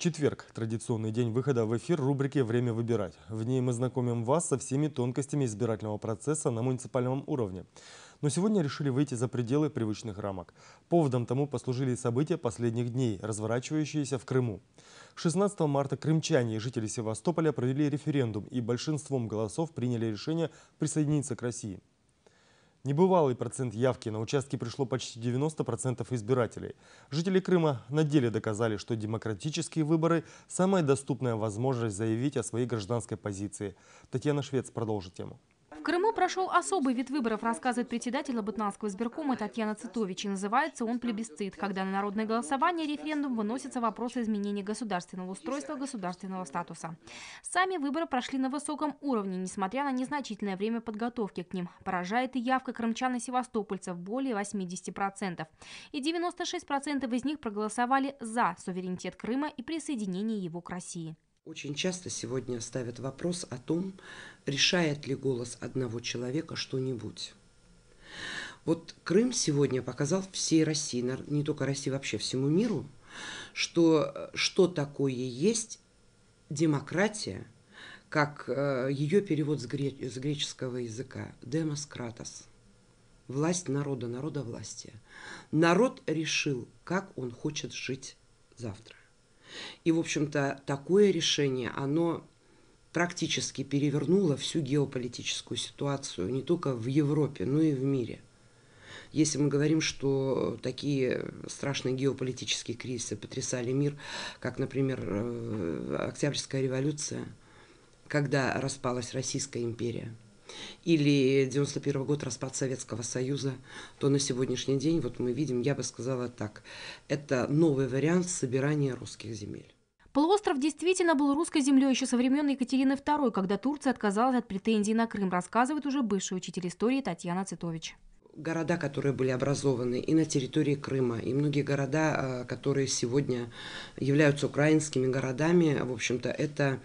Четверг – традиционный день выхода в эфир рубрики «Время выбирать». В ней мы знакомим вас со всеми тонкостями избирательного процесса на муниципальном уровне. Но сегодня решили выйти за пределы привычных рамок. Поводом тому послужили события последних дней, разворачивающиеся в Крыму. 16 марта крымчане и жители Севастополя провели референдум и большинством голосов приняли решение присоединиться к России – Небывалый процент явки на участке пришло почти 90% избирателей. Жители Крыма на деле доказали, что демократические выборы – самая доступная возможность заявить о своей гражданской позиции. Татьяна Швец продолжит тему. Крыму прошел особый вид выборов, рассказывает председатель Лабытнанского избиркома Татьяна Цитович. И называется он плебисцит, когда на народное голосование референдум выносятся вопросы изменения государственного устройства, государственного статуса. Сами выборы прошли на высоком уровне, несмотря на незначительное время подготовки к ним. Поражает и явка крымчан и севастопольцев более 80%. И 96% из них проголосовали за суверенитет Крыма и присоединение его к России. Очень часто сегодня ставят вопрос о том, решает ли голос одного человека что-нибудь. Вот Крым сегодня показал всей России, не только России, вообще всему миру, что э, что такое есть демократия, как э, ее перевод с, гре- с греческого языка «демос кратос» – власть народа, народа власти. Народ решил, как он хочет жить завтра. И, в общем-то, такое решение, оно практически перевернуло всю геополитическую ситуацию не только в Европе, но и в мире. Если мы говорим, что такие страшные геополитические кризисы потрясали мир, как, например, э, Октябрьская революция, когда распалась Российская империя – или 91 год распад Советского Союза, то на сегодняшний день, вот мы видим, я бы сказала так, это новый вариант собирания русских земель. Полуостров действительно был русской землей еще со времен Екатерины II, когда Турция отказалась от претензий на Крым, рассказывает уже бывший учитель истории Татьяна Цитович города, которые были образованы и на территории Крыма, и многие города, э, которые сегодня являются украинскими городами, в общем-то, это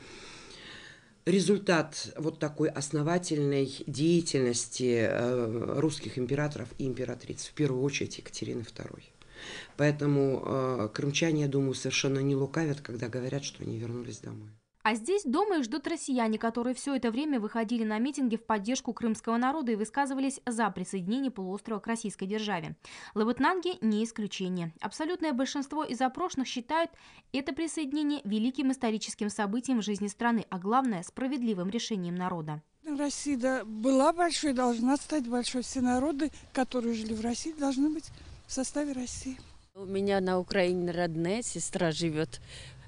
результат вот такой основательной деятельности э, русских императоров и императриц, в первую очередь Екатерины II. Поэтому э, крымчане, я думаю, совершенно не лукавят, когда говорят, что они вернулись домой. А здесь дома их ждут россияне, которые все это время выходили на митинги в поддержку крымского народа и высказывались за присоединение полуострова к российской державе. Лабытнанги не исключение. Абсолютное большинство из опрошенных считают это присоединение великим историческим событием в жизни страны, а главное – справедливым решением народа. Россия да, была большой, должна стать большой. Все народы, которые жили в России, должны быть в составе России. У меня на Украине родная сестра живет.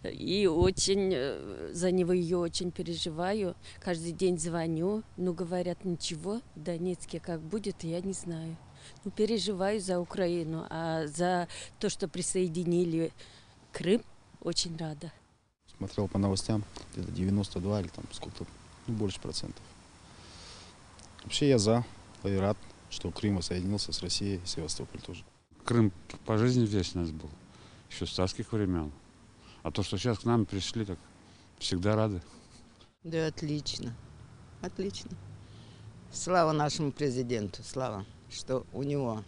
И очень э, за него ее очень переживаю. Каждый день звоню, но говорят ничего. В Донецке как будет, я не знаю. Ну, переживаю за Украину, а за то, что присоединили Крым, очень рада. Смотрел по новостям, где-то 92 или там сколько-то, ну, больше процентов. Вообще я за, и рад, что Крым соединился с Россией и Севастополь тоже. Крым по жизни весь у нас был, еще с царских времен. А то, что сейчас к нам пришли, так всегда рады. Да отлично, отлично. Слава нашему президенту, слава, что у него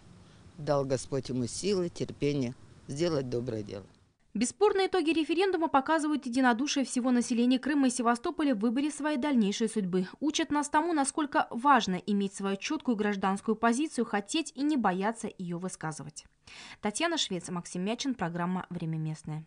дал Господь ему силы, терпение сделать доброе дело. Бесспорные итоги референдума показывают единодушие всего населения Крыма и Севастополя в выборе своей дальнейшей судьбы. Учат нас тому, насколько важно иметь свою четкую гражданскую позицию, хотеть и не бояться ее высказывать. Татьяна Швец, Максим Мячин, программа «Время местное».